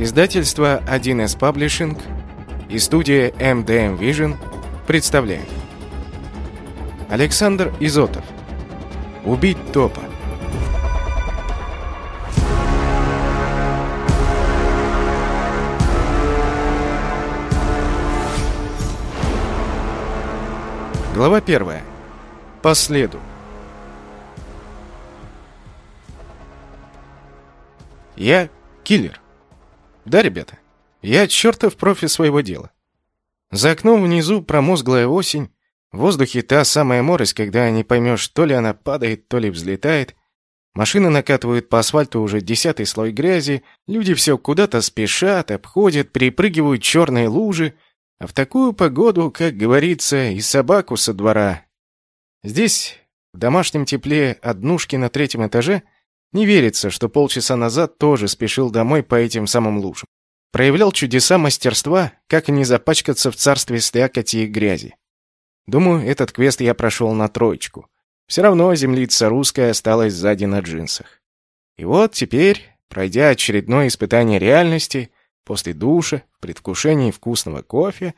Издательство 1С Publishing и студия MDM Vision представляют. Александр Изотов. Убить топа. Глава первая. По следу. Я киллер. Да, ребята? Я чертов профи своего дела. За окном внизу промозглая осень, в воздухе та самая морось, когда не поймешь, то ли она падает, то ли взлетает. Машины накатывают по асфальту уже десятый слой грязи, люди все куда-то спешат, обходят, перепрыгивают черные лужи. А в такую погоду, как говорится, и собаку со двора. Здесь, в домашнем тепле однушки на третьем этаже – не верится, что полчаса назад тоже спешил домой по этим самым лужам. Проявлял чудеса мастерства, как не запачкаться в царстве стякоти и грязи. Думаю, этот квест я прошел на троечку. Все равно землица русская осталась сзади на джинсах. И вот теперь, пройдя очередное испытание реальности, после душа, в предвкушении вкусного кофе,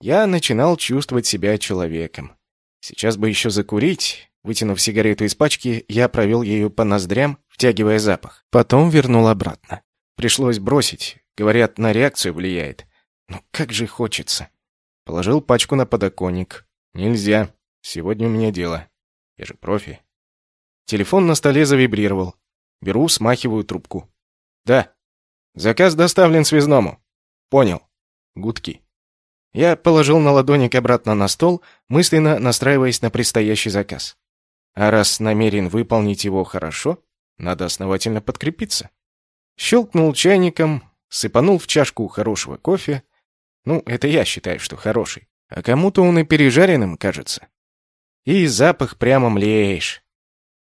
я начинал чувствовать себя человеком. Сейчас бы еще закурить, Вытянув сигарету из пачки, я провел ею по ноздрям, втягивая запах. Потом вернул обратно. Пришлось бросить. Говорят, на реакцию влияет. Но ну как же хочется. Положил пачку на подоконник. Нельзя. Сегодня у меня дело. Я же профи. Телефон на столе завибрировал. Беру, смахиваю трубку. Да. Заказ доставлен связному. Понял. Гудки. Я положил на ладоник обратно на стол, мысленно настраиваясь на предстоящий заказ. А раз намерен выполнить его хорошо, надо основательно подкрепиться. Щелкнул чайником, сыпанул в чашку хорошего кофе. Ну, это я считаю, что хороший. А кому-то он и пережаренным кажется. И запах прямо млеешь.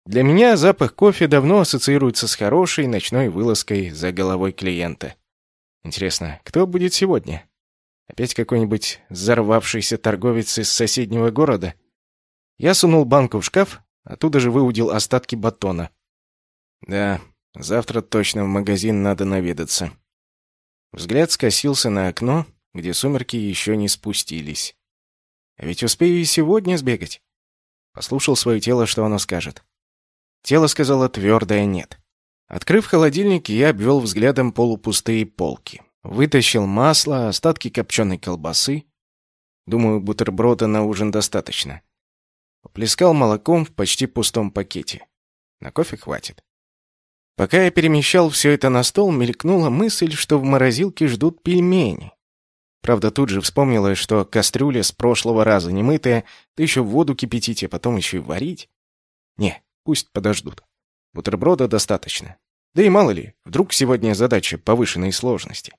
Для меня запах кофе давно ассоциируется с хорошей ночной вылазкой за головой клиента. Интересно, кто будет сегодня? Опять какой-нибудь взорвавшийся торговец из соседнего города? Я сунул банку в шкаф, Оттуда же выудил остатки батона. Да, завтра точно в магазин надо наведаться. Взгляд скосился на окно, где сумерки еще не спустились. А ведь успею и сегодня сбегать. Послушал свое тело, что оно скажет. Тело сказало твердое «нет». Открыв холодильник, я обвел взглядом полупустые полки. Вытащил масло, остатки копченой колбасы. Думаю, бутерброда на ужин достаточно. Плескал молоком в почти пустом пакете. На кофе хватит. Пока я перемещал все это на стол, мелькнула мысль, что в морозилке ждут пельмени. Правда, тут же вспомнилось, что кастрюля с прошлого раза не мытая, да еще воду кипятить, а потом еще и варить. Не, пусть подождут. Бутерброда достаточно. Да и мало ли, вдруг сегодня задача повышенной сложности.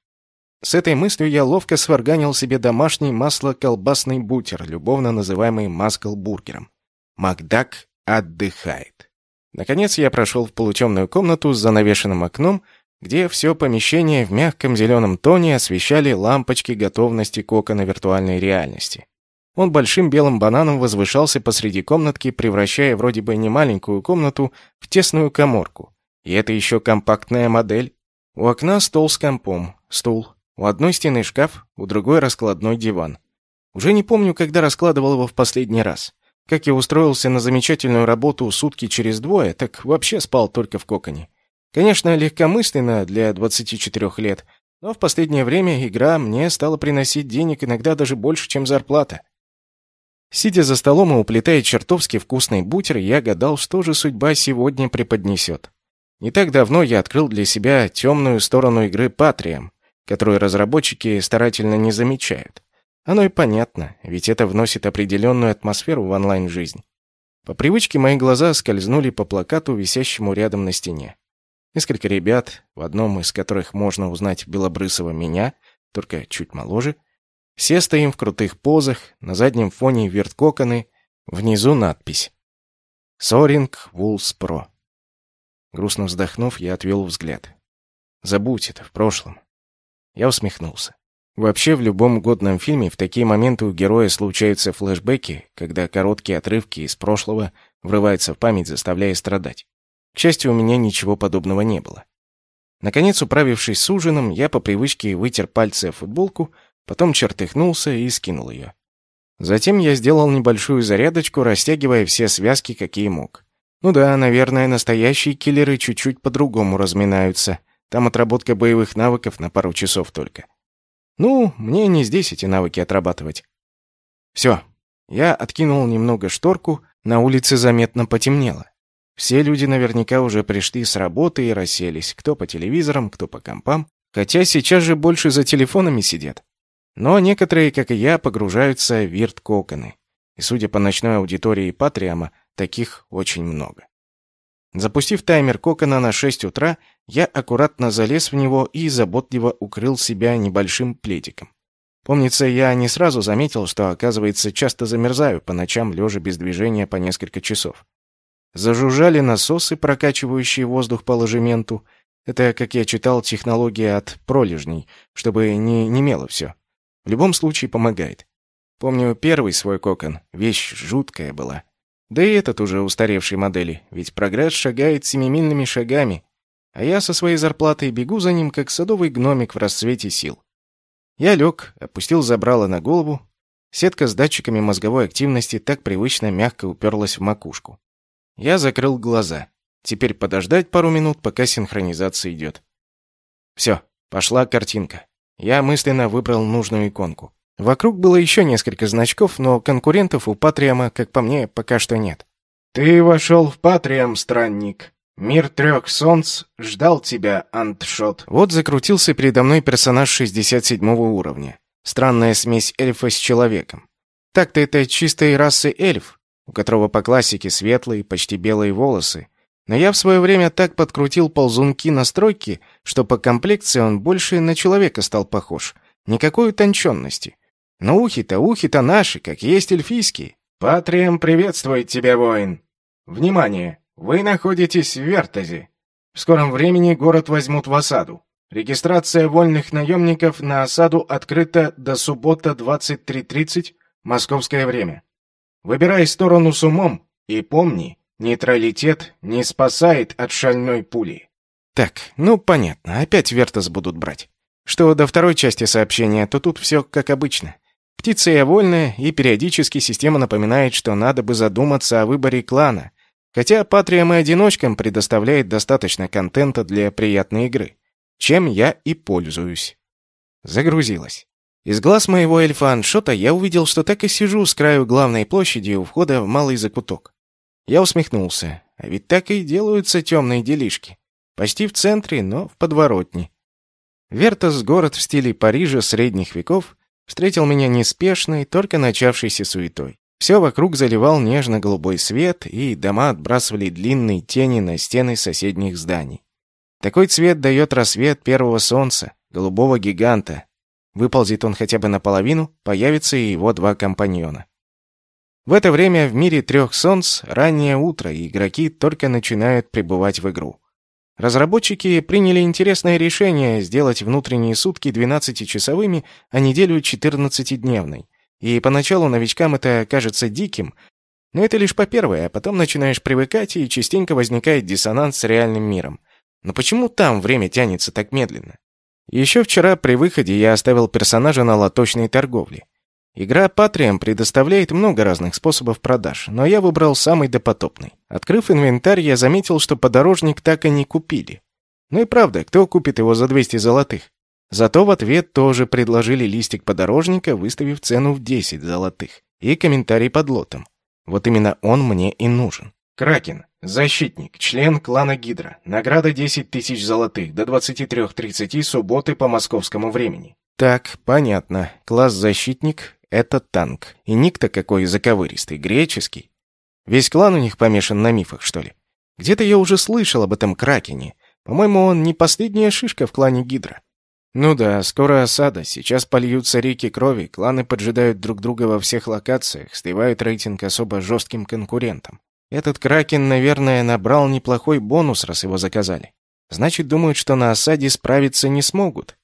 С этой мыслью я ловко сварганил себе домашний масло-колбасный бутер, любовно называемый маскалбургером. Макдак отдыхает. Наконец я прошел в полутемную комнату с занавешенным окном, где все помещение в мягком зеленом тоне освещали лампочки готовности кокона виртуальной реальности. Он большим белым бананом возвышался посреди комнатки, превращая вроде бы не маленькую комнату в тесную коморку. И это еще компактная модель. У окна стол с компом, стул. У одной стены шкаф, у другой раскладной диван. Уже не помню, когда раскладывал его в последний раз. Как я устроился на замечательную работу сутки через двое, так вообще спал только в коконе. Конечно, легкомысленно для 24 лет, но в последнее время игра мне стала приносить денег иногда даже больше, чем зарплата. Сидя за столом и уплетая чертовски вкусный бутер, я гадал, что же судьба сегодня преподнесет. Не так давно я открыл для себя темную сторону игры Патрием, которую разработчики старательно не замечают. Оно и понятно, ведь это вносит определенную атмосферу в онлайн-жизнь. По привычке мои глаза скользнули по плакату, висящему рядом на стене. Несколько ребят, в одном из которых можно узнать белобрысого меня, только чуть моложе, все стоим в крутых позах, на заднем фоне верткоконы, внизу надпись «Соринг Вулс Про». Грустно вздохнув, я отвел взгляд. «Забудь это, в прошлом». Я усмехнулся. Вообще, в любом годном фильме в такие моменты у героя случаются флешбеки, когда короткие отрывки из прошлого врываются в память, заставляя страдать. К счастью, у меня ничего подобного не было. Наконец, управившись с ужином, я по привычке вытер пальцы о футболку, потом чертыхнулся и скинул ее. Затем я сделал небольшую зарядочку, растягивая все связки, какие мог. Ну да, наверное, настоящие киллеры чуть-чуть по-другому разминаются. Там отработка боевых навыков на пару часов только. Ну, мне не здесь эти навыки отрабатывать. Все. Я откинул немного шторку, на улице заметно потемнело. Все люди наверняка уже пришли с работы и расселись, кто по телевизорам, кто по компам, хотя сейчас же больше за телефонами сидят. Но некоторые, как и я, погружаются в вирт-коконы. И судя по ночной аудитории Патриама, таких очень много. Запустив таймер кокона на 6 утра, я аккуратно залез в него и заботливо укрыл себя небольшим пледиком. Помнится, я не сразу заметил, что, оказывается, часто замерзаю по ночам, лежа без движения по несколько часов. Зажужжали насосы, прокачивающие воздух по ложементу. Это, как я читал, технология от пролежней, чтобы не немело все. В любом случае помогает. Помню, первый свой кокон, вещь жуткая была. Да и этот уже устаревшей модели, ведь прогресс шагает семимильными шагами, а я со своей зарплатой бегу за ним, как садовый гномик в расцвете сил. Я лег, опустил забрало на голову. Сетка с датчиками мозговой активности так привычно мягко уперлась в макушку. Я закрыл глаза. Теперь подождать пару минут, пока синхронизация идет. Все, пошла картинка. Я мысленно выбрал нужную иконку. Вокруг было еще несколько значков, но конкурентов у Патриама, как по мне, пока что нет. «Ты вошел в Патриам, странник. Мир трех солнц ждал тебя, Антшот». Вот закрутился передо мной персонаж 67 уровня. Странная смесь эльфа с человеком. Так-то это чистой расы эльф, у которого по классике светлые, почти белые волосы. Но я в свое время так подкрутил ползунки настройки, что по комплекции он больше на человека стал похож. Никакой утонченности. Но ухи-то, ухи-то наши, как есть эльфийские. Патрием приветствует тебя, воин. Внимание! Вы находитесь в Вертозе. В скором времени город возьмут в осаду. Регистрация вольных наемников на осаду открыта до суббота 23.30 московское время. Выбирай сторону с умом и помни, нейтралитет не спасает от шальной пули. Так, ну понятно, опять Вертос будут брать. Что до второй части сообщения, то тут все как обычно. Птица я вольная, и периодически система напоминает, что надо бы задуматься о выборе клана, хотя патриям и одиночкам предоставляет достаточно контента для приятной игры, чем я и пользуюсь. Загрузилась. Из глаз моего эльфа-аншота я увидел, что так и сижу с краю главной площади у входа в малый закуток. Я усмехнулся. А ведь так и делаются темные делишки. Почти в центре, но в подворотне. Вертас — город в стиле Парижа средних веков, встретил меня неспешной, только начавшейся суетой. Все вокруг заливал нежно-голубой свет, и дома отбрасывали длинные тени на стены соседних зданий. Такой цвет дает рассвет первого солнца, голубого гиганта. Выползет он хотя бы наполовину, появятся и его два компаньона. В это время в мире трех солнц раннее утро, и игроки только начинают пребывать в игру. Разработчики приняли интересное решение сделать внутренние сутки 12-часовыми, а неделю 14-дневной. И поначалу новичкам это кажется диким, но это лишь по первое, а потом начинаешь привыкать, и частенько возникает диссонанс с реальным миром. Но почему там время тянется так медленно? Еще вчера при выходе я оставил персонажа на лоточной торговле. Игра Patreon предоставляет много разных способов продаж, но я выбрал самый допотопный. Открыв инвентарь, я заметил, что подорожник так и не купили. Ну и правда, кто купит его за 200 золотых? Зато в ответ тоже предложили листик подорожника, выставив цену в 10 золотых, и комментарий под лотом. Вот именно он мне и нужен. Кракен. Защитник. Член клана Гидра. Награда 10 тысяч золотых до 23.30 субботы по московскому времени. Так, понятно. Класс защитник, это танк. И ник-то какой заковыристый, греческий. Весь клан у них помешан на мифах, что ли? Где-то я уже слышал об этом Кракене. По-моему, он не последняя шишка в клане Гидра. Ну да, скоро осада, сейчас польются реки крови, кланы поджидают друг друга во всех локациях, сливают рейтинг особо жестким конкурентам. Этот Кракен, наверное, набрал неплохой бонус, раз его заказали. Значит, думают, что на осаде справиться не смогут.